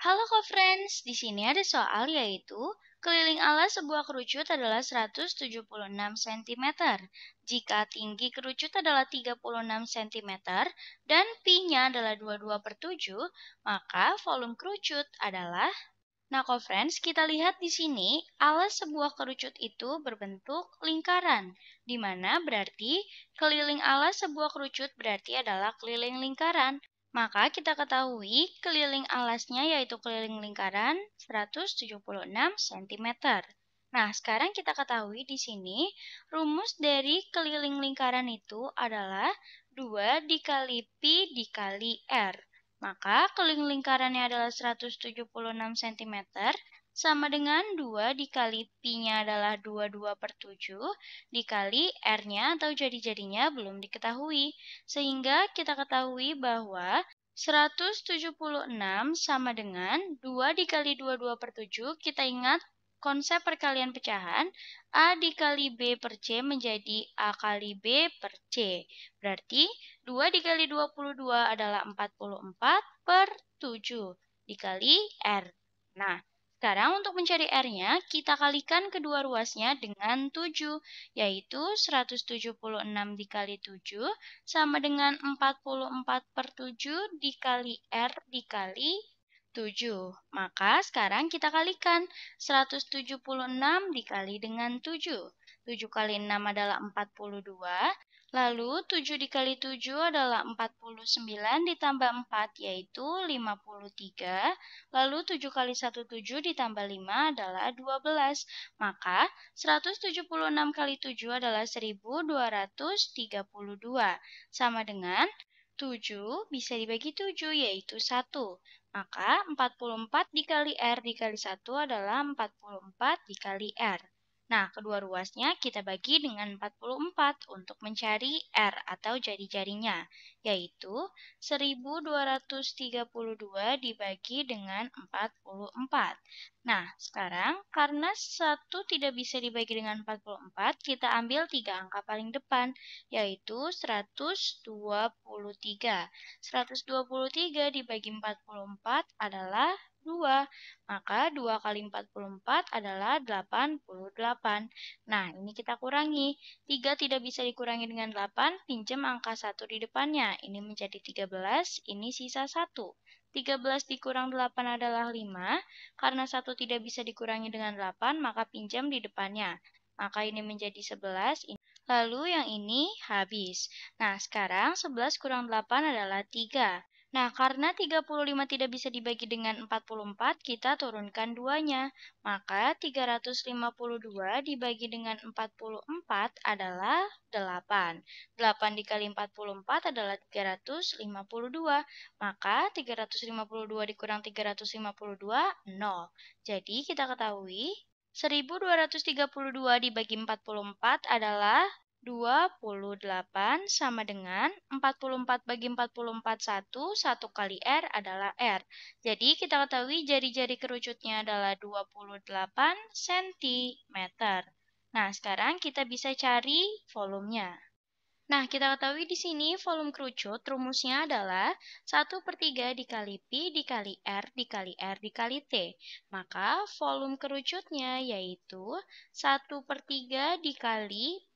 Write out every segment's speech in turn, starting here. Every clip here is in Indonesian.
Halo co-friends, di sini ada soal yaitu keliling ala sebuah kerucut adalah 176 cm. Jika tinggi kerucut adalah 36 cm dan pi-nya adalah 22 7, maka volume kerucut adalah Nah, co-friends, kita lihat di sini alas sebuah kerucut itu berbentuk lingkaran, di mana berarti keliling alas sebuah kerucut berarti adalah keliling lingkaran. Maka kita ketahui keliling alasnya yaitu keliling lingkaran 176 cm. Nah, sekarang kita ketahui di sini rumus dari keliling lingkaran itu adalah 2 dikali pi dikali r. Maka keliling lingkarannya adalah 176 cm sama dengan 2 dikali pi nya adalah 22 per 7 dikali R-nya atau jadi-jadinya belum diketahui. Sehingga kita ketahui bahwa 176 sama dengan 2 dikali 22 per 7 kita ingat konsep perkalian pecahan A dikali B per C menjadi A kali B per C. Berarti 2 dikali 22 adalah 44 per 7 dikali R. Nah, sekarang untuk mencari R-nya, kita kalikan kedua ruasnya dengan 7, yaitu 176 dikali 7 sama dengan 44 per 7 dikali R dikali 7. Maka sekarang kita kalikan 176 dikali dengan 7. 7 kali 6 adalah 42, Lalu 7 dikali 7 adalah 49 ditambah 4 yaitu 53. Lalu 7 kali 1 7 ditambah 5 adalah 12. Maka 176 kali 7 adalah 1232. Sama dengan 7 bisa dibagi 7 yaitu 1. Maka 44 dikali R dikali 1 adalah 44 dikali R. Nah, kedua ruasnya kita bagi dengan 44 untuk mencari R atau jari-jarinya, yaitu 1232 dibagi dengan 44. Nah, sekarang karena 1 tidak bisa dibagi dengan 44, kita ambil tiga angka paling depan, yaitu 123. 123 dibagi 44 adalah 2. Maka 2 kali 44 adalah 88. Nah, ini kita kurangi. 3 tidak bisa dikurangi dengan 8, pinjam angka 1 di depannya. Ini menjadi 13, ini sisa 1. 13 dikurang 8 adalah 5. Karena 1 tidak bisa dikurangi dengan 8, maka pinjam di depannya. Maka ini menjadi 11, ini Lalu yang ini habis. Nah, sekarang 11 kurang 8 adalah 3. Nah, karena 35 tidak bisa dibagi dengan 44, kita turunkan duanya. Maka 352 dibagi dengan 44 adalah 8. 8 dikali 44 adalah 352. Maka 352 dikurang 352, 0. Jadi kita ketahui 1232 dibagi 44 adalah 28 sama dengan 44 bagi 44 1, 1 kali R adalah R. Jadi kita ketahui jari-jari kerucutnya adalah 28 cm. Nah, sekarang kita bisa cari volumenya. Nah, kita ketahui di sini volume kerucut rumusnya adalah 1 per 3 dikali P dikali R dikali R dikali T. Maka volume kerucutnya yaitu 1 per 3 dikali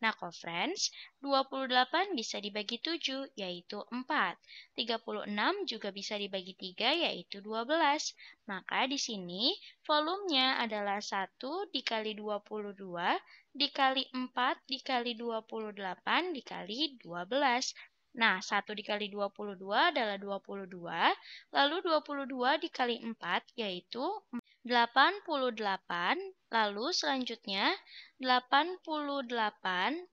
Nah, co-friends, 28 bisa dibagi 7, yaitu 4. 36 juga bisa dibagi 3, yaitu 12. Maka di sini volumenya adalah 1 dikali 22 dikali 4 dikali 28 dikali 12. Nah, 1 dikali 22 adalah 22, lalu 22 dikali 4 yaitu 88 lalu selanjutnya 88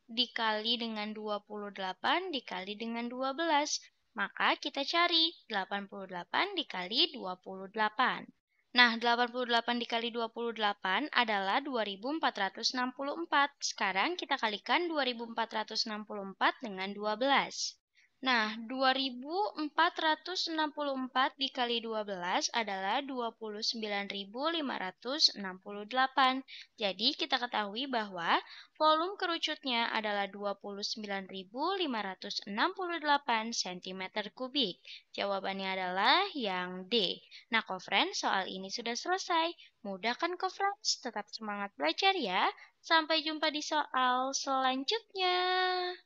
dikali dengan 28 dikali dengan 12. Maka kita cari 88 dikali 28. Nah, 88 dikali 28 adalah 2464. Sekarang kita kalikan 2464 dengan 12. Nah, 2464 dikali 12 adalah 29.568. Jadi, kita ketahui bahwa volume kerucutnya adalah 29.568 cm kubik. Jawabannya adalah yang D. Nah, Kofren, soal ini sudah selesai. Mudah kan, Kofren? Tetap semangat belajar ya. Sampai jumpa di soal selanjutnya.